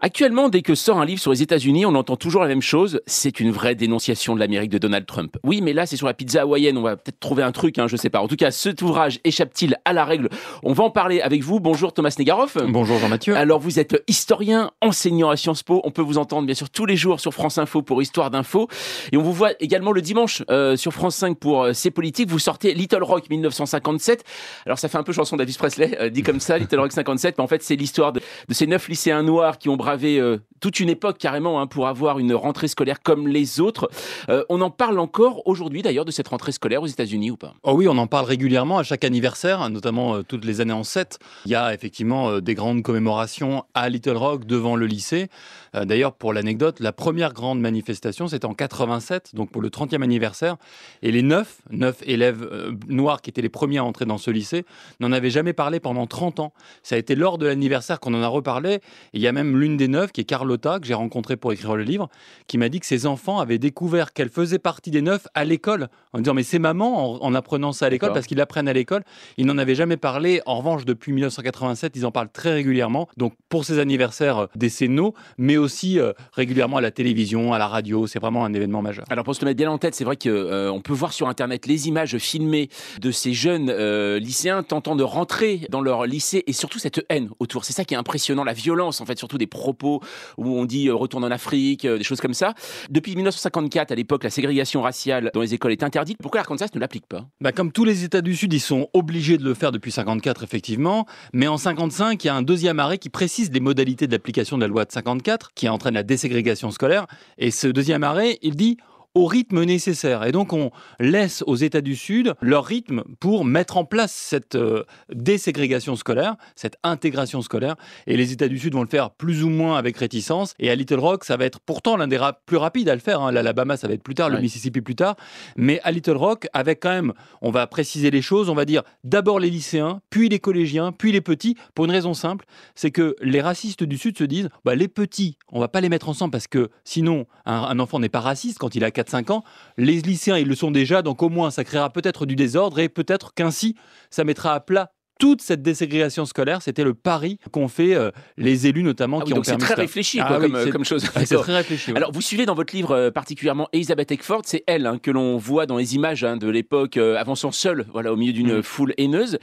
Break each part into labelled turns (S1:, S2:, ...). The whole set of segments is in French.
S1: Actuellement, dès que sort un livre sur les États-Unis, on entend toujours la même chose. C'est une vraie dénonciation de l'Amérique de Donald Trump. Oui, mais là, c'est sur la pizza hawaïenne. On va peut-être trouver un truc, hein, je sais pas. En tout cas, cet ouvrage échappe-t-il à la règle On va en parler avec vous. Bonjour Thomas Negaroff. Bonjour Jean-Mathieu. Alors, vous êtes historien, enseignant à Sciences Po. On peut vous entendre bien sûr tous les jours sur France Info pour Histoire d'Info. Et on vous voit également le dimanche euh, sur France 5 pour euh, C'est Politique. Vous sortez Little Rock 1957. Alors, ça fait un peu chanson d'Avis Presley, euh, dit comme ça, Little Rock 57. Mais en fait, c'est l'histoire de, de ces neuf lycéens noirs qui ont avait euh, toute une époque carrément hein, pour avoir une rentrée scolaire comme les
S2: autres. Euh, on en parle encore aujourd'hui d'ailleurs de cette rentrée scolaire aux États-Unis ou pas Oh oui, on en parle régulièrement à chaque anniversaire, hein, notamment euh, toutes les années en 7. Il y a effectivement des grandes commémorations à Little Rock devant le lycée. d'ailleurs, pour l'anecdote, la première grande manifestation, c'était en 87, donc pour le 30e anniversaire. Et les 9, 9 élèves noirs qui étaient les premiers à entrer dans ce lycée n'en avaient jamais parlé pendant 30 ans. Ça a été lors de l'anniversaire qu'on en a reparlé. il y a même l'une des neuf qui est Carlotta, que j'ai rencontrée pour écrire le livre, qui m'a dit que ses enfants avaient découvert qu'elle faisait partie des neufs à l'école, en disant mais c'est maman en, apprenant ça à l'école, parce qu'ils l'apprennent à l'école. Ils n'en avaient jamais parlé. En revanche, depuis 1987, ils en parlent très régulièrement. Donc pour ses anniversaires euh, décennaux, mais aussi euh, régulièrement à la télévision, à la radio. C'est vraiment un
S1: événement majeur. Alors pour se mettre bien en tête, c'est vrai qu'on euh, peut voir sur Internet les images filmées de ces jeunes lycéens tentant de rentrer dans leur lycée et surtout cette haine autour. C'est ça qui est impressionnant, la violence en fait, surtout des propos où on dit euh, retourne en Afrique, euh, des choses comme ça. Depuis 1954,
S2: à l'époque, la ségrégation raciale dans les écoles est interdite. Pourquoi l'Arkansas ne l'applique pas bah, Comme tous les États du Sud, ils sont obligés de le faire depuis 54, effectivement. Mais en 55, il y a un deuxième arrêt qui précise les modalités d'application de la loi de 54, qui entraîne la déségrégation scolaire. Et ce deuxième arrêt, il dit au rythme nécessaire. Et donc on laisse aux États du Sud leur rythme pour mettre en place cette euh, déségrégation scolaire, cette intégration scolaire. Et les États du Sud vont le faire plus ou moins avec réticence. Et à Little Rock, ça va être pourtant l'un des plus rapides à le faire. Hein. L'Alabama, ça va être plus tard, le Mississippi plus tard. Mais à Little Rock, avec quand même, on va préciser les choses, on va dire d'abord les lycéens, puis les collégiens, puis les petits, pour une raison simple, c'est que les racistes du Sud se disent, bah, les petits, on va pas les mettre ensemble parce que sinon, un, enfant n'est pas raciste quand il a 4 5 ans. Les lycéens, ils le sont déjà, donc au moins ça créera peut-être du désordre et peut-être qu'ainsi ça mettra à plat toute cette déségrégation scolaire, c'était le pari qu'ont fait euh, les élus notamment ah qui ont permis C'est très, ah oui, comme, euh, comme chose. Ah, très réfléchi Alors vous suivez dans votre livre euh, particulièrement
S1: Elisabeth Eckford, c'est elle hein, que l'on voit dans les images hein, de l'époque avant avançant seule, voilà, au milieu d'une mm. foule haineuse.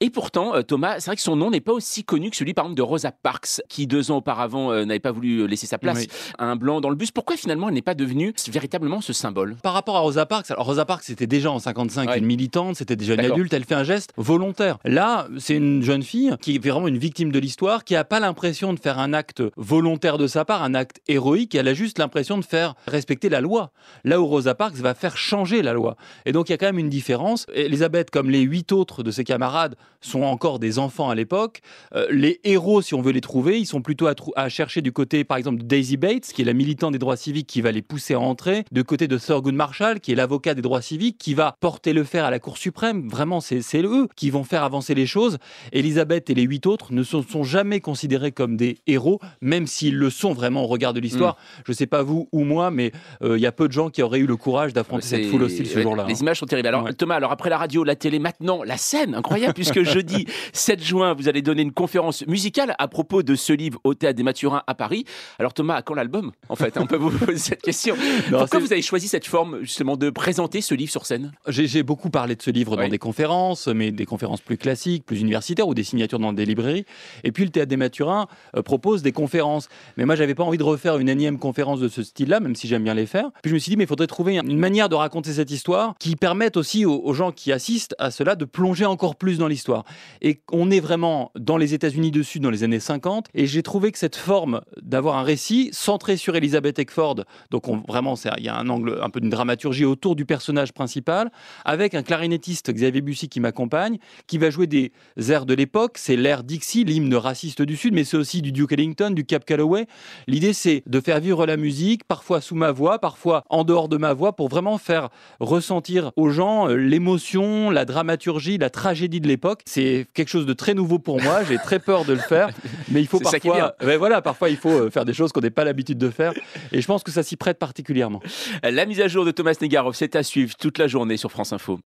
S1: Et pourtant, Thomas, c'est vrai que son nom n'est pas aussi connu que celui par exemple de Rosa Parks, qui deux ans auparavant n'avait pas voulu laisser sa place à un blanc dans le bus. Pourquoi finalement elle n'est pas devenue véritablement
S2: ce symbole Par rapport à Rosa Parks, alors Rosa Parks était déjà en 55 une militante, c'était déjà une adulte, elle fait un geste volontaire. Là, c'est une jeune fille qui est vraiment une victime de l'histoire, qui n'a pas l'impression de faire un acte volontaire de sa part, un acte héroïque, elle a juste l'impression de faire respecter la loi. Là où Rosa Parks va faire changer la loi. Et donc il y a quand même une différence. Elisabeth, comme les huit autres de ses camarades, sont encore des enfants à l'époque. Euh, les héros, si on veut les trouver, ils sont plutôt à, à chercher du côté, par exemple, de Daisy Bates, qui est la militante des droits civiques, qui va les pousser à entrer, de côté de Thurgood Marshall, qui est l'avocat des droits civiques, qui va porter le fer à la Cour suprême. Vraiment, c'est eux qui vont faire avancer les choses. Elisabeth et les huit autres ne se sont jamais considérés comme des héros, même s'ils le sont vraiment au regard de l'histoire. Mm. Je ne sais pas vous ou moi, mais il euh, y a peu de gens qui auraient eu le courage d'affronter cette foule hostile ce jour-là. Les images sont terribles. Alors Thomas, alors après la radio, la télé, maintenant
S1: la scène, incroyable, puisque jeudi 7 juin, vous allez donner une conférence musicale à propos de ce livre au Théâtre des Mathurins à Paris. Alors Thomas, à quand l'album En fait, on peut vous poser cette question. Pourquoi vous
S2: avez choisi cette forme justement de présenter ce livre sur scène J'ai beaucoup parlé de ce livre dans des conférences, mais des conférences plus classiques plus universitaires ou des signatures dans des librairies. Et puis le Théâtre des Maturins euh, propose des conférences. Mais moi, j'avais pas envie de refaire une énième conférence de ce style-là, même si j'aime bien les faire. Puis je me suis dit, mais il faudrait trouver une manière de raconter cette histoire qui permette aussi aux, gens qui assistent à cela de plonger encore plus dans l'histoire. Et on est vraiment dans les États-Unis Sud dans les années 50. Et j'ai trouvé que cette forme d'avoir un récit centré sur Elizabeth Eckford, donc on, vraiment, il y a un angle, un peu d'une dramaturgie autour du personnage principal, avec un clarinettiste Xavier Bussy qui m'accompagne, qui va jouer des des de l'époque. C'est l'air Dixie, l'hymne raciste du Sud, mais c'est aussi du Duke Ellington, du Cap Calloway. L'idée, c'est de faire vivre la musique, parfois sous ma voix, parfois en dehors de ma voix, pour vraiment faire ressentir aux gens euh, l'émotion, la dramaturgie, la tragédie de l'époque. C'est quelque chose de très nouveau pour moi. J'ai très peur de le faire, mais il faut parfois. Mais voilà, parfois il faut euh, faire des choses qu'on n'est pas l'habitude de faire, et je pense que ça s'y prête particulièrement. La mise à jour de Thomas Negarov, c'est à suivre toute la journée sur France Info.